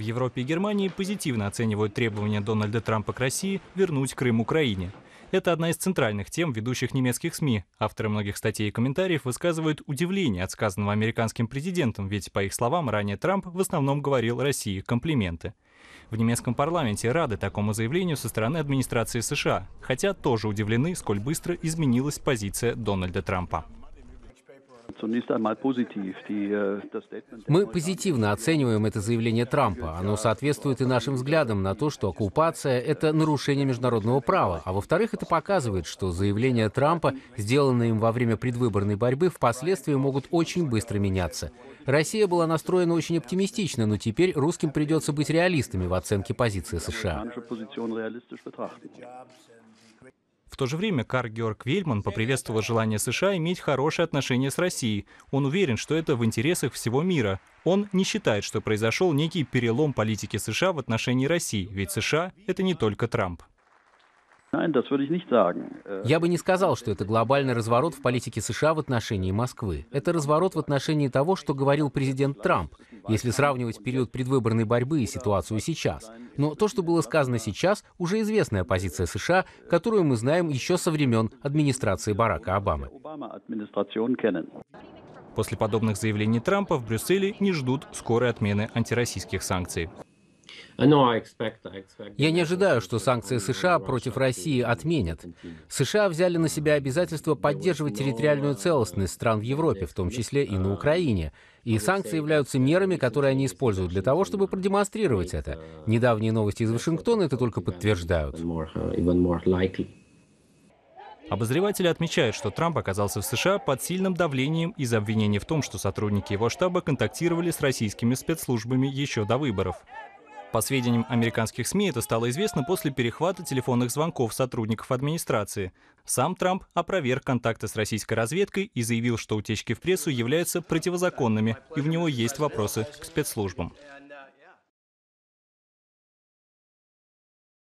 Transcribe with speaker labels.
Speaker 1: В Европе и Германии позитивно оценивают требования Дональда Трампа к России вернуть Крым Украине. Это одна из центральных тем ведущих немецких СМИ. Авторы многих статей и комментариев высказывают удивление от сказанного американским президентом, ведь, по их словам, ранее Трамп в основном говорил России комплименты. В немецком парламенте рады такому заявлению со стороны администрации США, хотя тоже удивлены, сколь быстро изменилась позиция Дональда Трампа. Äh,
Speaker 2: Мы позитивно оцениваем это заявление Трампа. Оно соответствует и нашим взглядам на то, что оккупация — это нарушение международного права. А во-вторых, это показывает, что заявления Трампа, сделанные им во время предвыборной борьбы, впоследствии могут очень быстро меняться. Россия была настроена очень оптимистично, но теперь русским придется быть реалистами
Speaker 1: в оценке позиции США то же время Кар Георг Вельман поприветствовал желание США иметь хорошие отношения с Россией. Он уверен, что это в интересах всего мира. Он не считает, что произошел некий перелом политики США в отношении России, ведь США — это не только Трамп. Äh,
Speaker 2: Я бы не сказал, что это глобальный разворот в политике США в отношении Москвы. Это разворот в отношении того, что говорил президент Трамп, если сравнивать период предвыборной борьбы и ситуацию сейчас. Но то, что было сказано сейчас, уже известная позиция США, которую мы знаем еще
Speaker 1: со времен администрации Барака Обамы. После подобных заявлений Трампа в Брюсселе не ждут скорой отмены антироссийских санкций.
Speaker 2: А, ну, а а Я не ожидаю, что санкции США против России отменят. США взяли на себя обязательство поддерживать территориальную целостность стран в Европе, в том числе и на Украине. И санкции являются мерами, которые они используют для того, чтобы продемонстрировать это. Недавние новости из Вашингтона это только подтверждают. Uh,
Speaker 1: Обозреватели отмечают, что Трамп оказался в США под сильным давлением из-за обвинений в том, что сотрудники его штаба контактировали с российскими спецслужбами еще до выборов. По сведениям американских СМИ, это стало известно после перехвата телефонных звонков сотрудников администрации. Сам Трамп опроверг контакты с российской разведкой и заявил, что утечки в прессу являются противозаконными, и в него есть вопросы к спецслужбам.